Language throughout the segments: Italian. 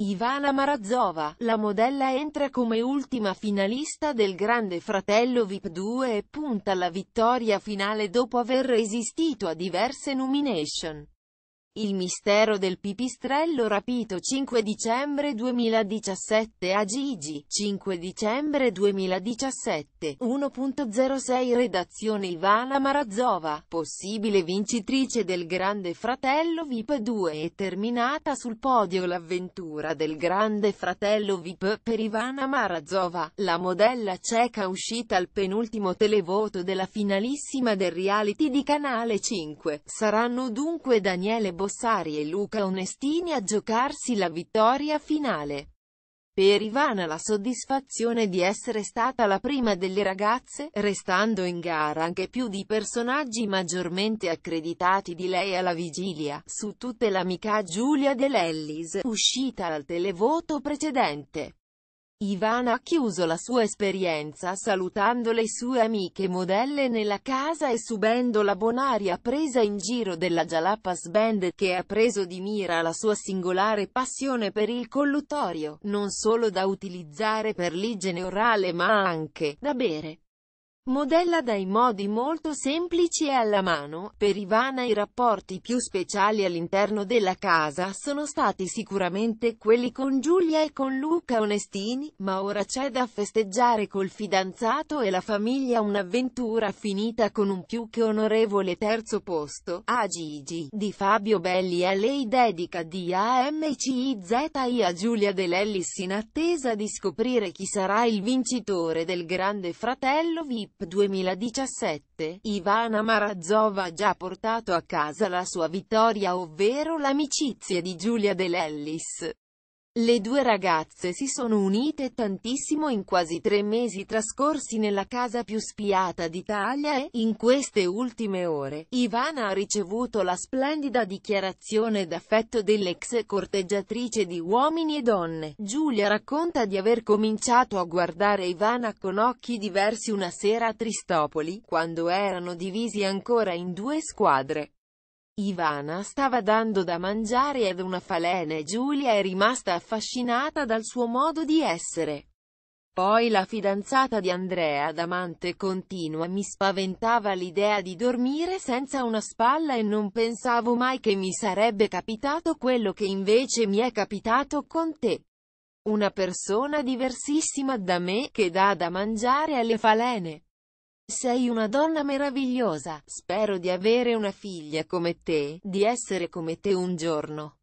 Ivana Marazzova, la modella entra come ultima finalista del Grande Fratello VIP 2 e punta alla vittoria finale dopo aver resistito a diverse nomination. Il mistero del pipistrello rapito 5 dicembre 2017 a Gigi, 5 dicembre 2017, 1.06 Redazione Ivana Marazzova, possibile vincitrice del Grande Fratello VIP 2 e terminata sul podio l'avventura del Grande Fratello VIP per Ivana Marazzova, la modella ceca uscita al penultimo televoto della finalissima del reality di Canale 5. Saranno dunque Daniele Bo Bossari e Luca Onestini a giocarsi la vittoria finale. Per Ivana la soddisfazione di essere stata la prima delle ragazze, restando in gara anche più di personaggi maggiormente accreditati di lei alla vigilia, su tutte l'amica Giulia De Lellis, uscita al televoto precedente. Ivana ha chiuso la sua esperienza salutando le sue amiche modelle nella casa e subendo la bonaria presa in giro della Jalapas Band che ha preso di mira la sua singolare passione per il collutorio, non solo da utilizzare per l'igiene orale ma anche, da bere. Modella dai modi molto semplici e alla mano, per Ivana i rapporti più speciali all'interno della casa sono stati sicuramente quelli con Giulia e con Luca Onestini, ma ora c'è da festeggiare col fidanzato e la famiglia un'avventura finita con un più che onorevole terzo posto, a Gigi, di Fabio Belli e lei dedica di AMCIZI a Giulia De in attesa di scoprire chi sarà il vincitore del grande fratello VIP. Cup 2017, Ivana Marazzova ha già portato a casa la sua vittoria ovvero l'amicizia di Giulia De Lellis. Le due ragazze si sono unite tantissimo in quasi tre mesi trascorsi nella casa più spiata d'Italia e, in queste ultime ore, Ivana ha ricevuto la splendida dichiarazione d'affetto dell'ex corteggiatrice di Uomini e Donne. Giulia racconta di aver cominciato a guardare Ivana con occhi diversi una sera a Tristopoli, quando erano divisi ancora in due squadre. Ivana stava dando da mangiare ad una falena e Giulia è rimasta affascinata dal suo modo di essere. Poi la fidanzata di Andrea Damante continua mi spaventava l'idea di dormire senza una spalla e non pensavo mai che mi sarebbe capitato quello che invece mi è capitato con te. Una persona diversissima da me che dà da mangiare alle falene. Sei una donna meravigliosa, spero di avere una figlia come te, di essere come te un giorno.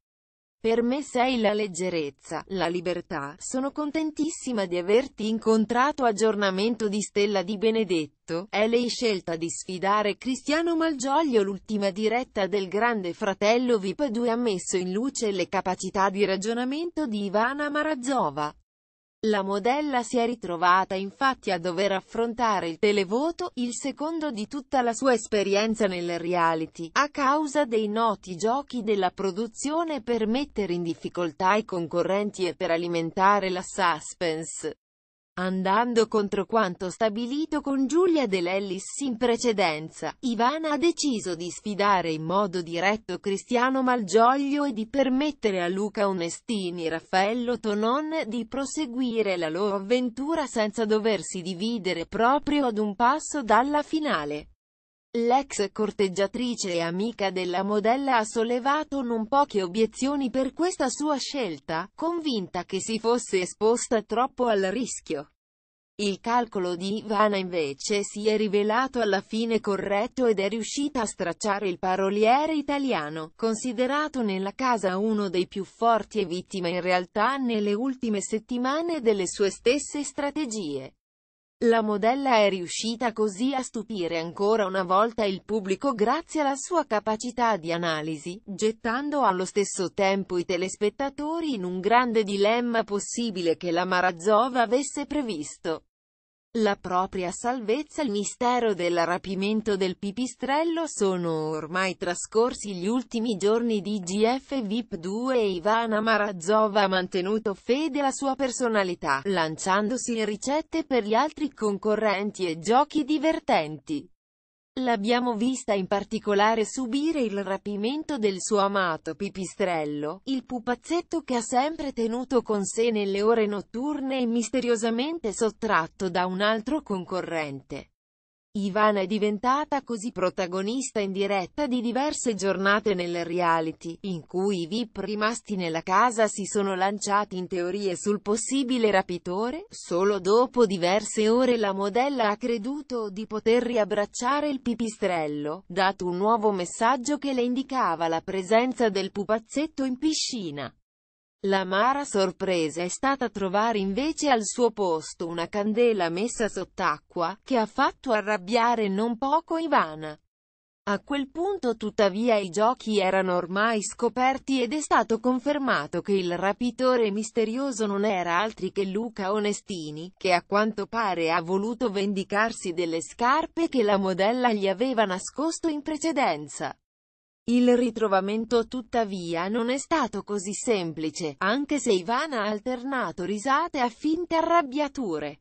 Per me sei la leggerezza, la libertà, sono contentissima di averti incontrato aggiornamento di Stella Di Benedetto, è lei scelta di sfidare Cristiano Malgioglio l'ultima diretta del grande fratello VIP 2 ha messo in luce le capacità di ragionamento di Ivana Marazzova, la modella si è ritrovata infatti a dover affrontare il televoto, il secondo di tutta la sua esperienza nel reality, a causa dei noti giochi della produzione per mettere in difficoltà i concorrenti e per alimentare la suspense. Andando contro quanto stabilito con Giulia De in precedenza, Ivana ha deciso di sfidare in modo diretto Cristiano Malgioglio e di permettere a Luca Onestini e Raffaello Tonon di proseguire la loro avventura senza doversi dividere proprio ad un passo dalla finale. L'ex corteggiatrice e amica della modella ha sollevato non poche obiezioni per questa sua scelta, convinta che si fosse esposta troppo al rischio. Il calcolo di Ivana invece si è rivelato alla fine corretto ed è riuscita a stracciare il paroliere italiano, considerato nella casa uno dei più forti e vittima in realtà nelle ultime settimane delle sue stesse strategie. La modella è riuscita così a stupire ancora una volta il pubblico grazie alla sua capacità di analisi, gettando allo stesso tempo i telespettatori in un grande dilemma possibile che la Marazova avesse previsto la propria salvezza il mistero del rapimento del pipistrello sono ormai trascorsi gli ultimi giorni di GF VIP 2 e Ivana Marazova ha mantenuto fede alla sua personalità, lanciandosi in ricette per gli altri concorrenti e giochi divertenti. L'abbiamo vista in particolare subire il rapimento del suo amato pipistrello, il pupazzetto che ha sempre tenuto con sé nelle ore notturne e misteriosamente sottratto da un altro concorrente. Ivana è diventata così protagonista in diretta di diverse giornate nel reality, in cui i VIP rimasti nella casa si sono lanciati in teorie sul possibile rapitore, solo dopo diverse ore la modella ha creduto di poter riabbracciare il pipistrello, dato un nuovo messaggio che le indicava la presenza del pupazzetto in piscina. L'amara sorpresa è stata trovare invece al suo posto una candela messa sott'acqua, che ha fatto arrabbiare non poco Ivana. A quel punto tuttavia i giochi erano ormai scoperti ed è stato confermato che il rapitore misterioso non era altri che Luca Onestini, che a quanto pare ha voluto vendicarsi delle scarpe che la modella gli aveva nascosto in precedenza. Il ritrovamento tuttavia non è stato così semplice, anche se Ivana ha alternato risate a finte arrabbiature.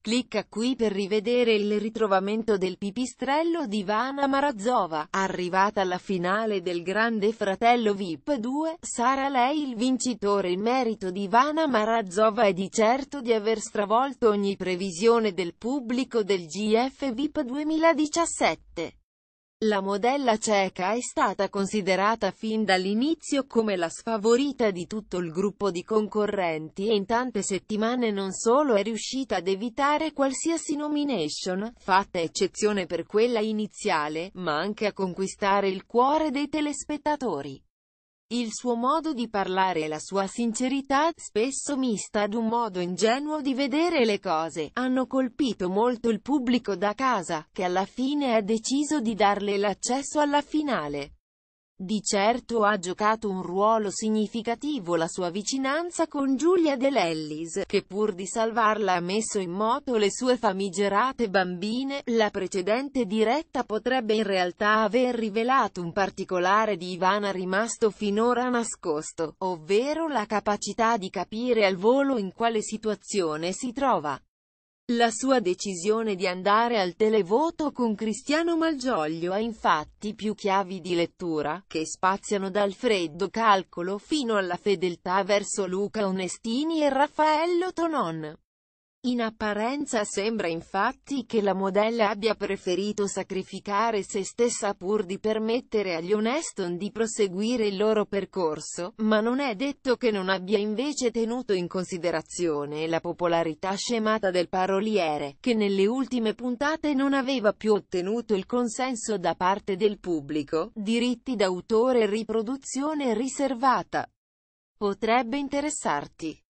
Clicca qui per rivedere il ritrovamento del pipistrello di Ivana Marazzova, arrivata alla finale del Grande Fratello VIP 2, sarà lei il vincitore in merito di Ivana Marazzova e di certo di aver stravolto ogni previsione del pubblico del GF VIP 2017. La modella ceca è stata considerata fin dall'inizio come la sfavorita di tutto il gruppo di concorrenti e in tante settimane non solo è riuscita ad evitare qualsiasi nomination, fatta eccezione per quella iniziale, ma anche a conquistare il cuore dei telespettatori. Il suo modo di parlare e la sua sincerità, spesso mista ad un modo ingenuo di vedere le cose, hanno colpito molto il pubblico da casa, che alla fine ha deciso di darle l'accesso alla finale. Di certo ha giocato un ruolo significativo la sua vicinanza con Giulia De Lellis, che pur di salvarla ha messo in moto le sue famigerate bambine, la precedente diretta potrebbe in realtà aver rivelato un particolare di Ivana rimasto finora nascosto, ovvero la capacità di capire al volo in quale situazione si trova. La sua decisione di andare al televoto con Cristiano Malgioglio ha infatti più chiavi di lettura, che spaziano dal freddo calcolo fino alla fedeltà verso Luca Onestini e Raffaello Tonon. In apparenza sembra infatti che la modella abbia preferito sacrificare se stessa pur di permettere agli Oneston di proseguire il loro percorso, ma non è detto che non abbia invece tenuto in considerazione la popolarità scemata del paroliere, che nelle ultime puntate non aveva più ottenuto il consenso da parte del pubblico, diritti d'autore e riproduzione riservata. Potrebbe interessarti.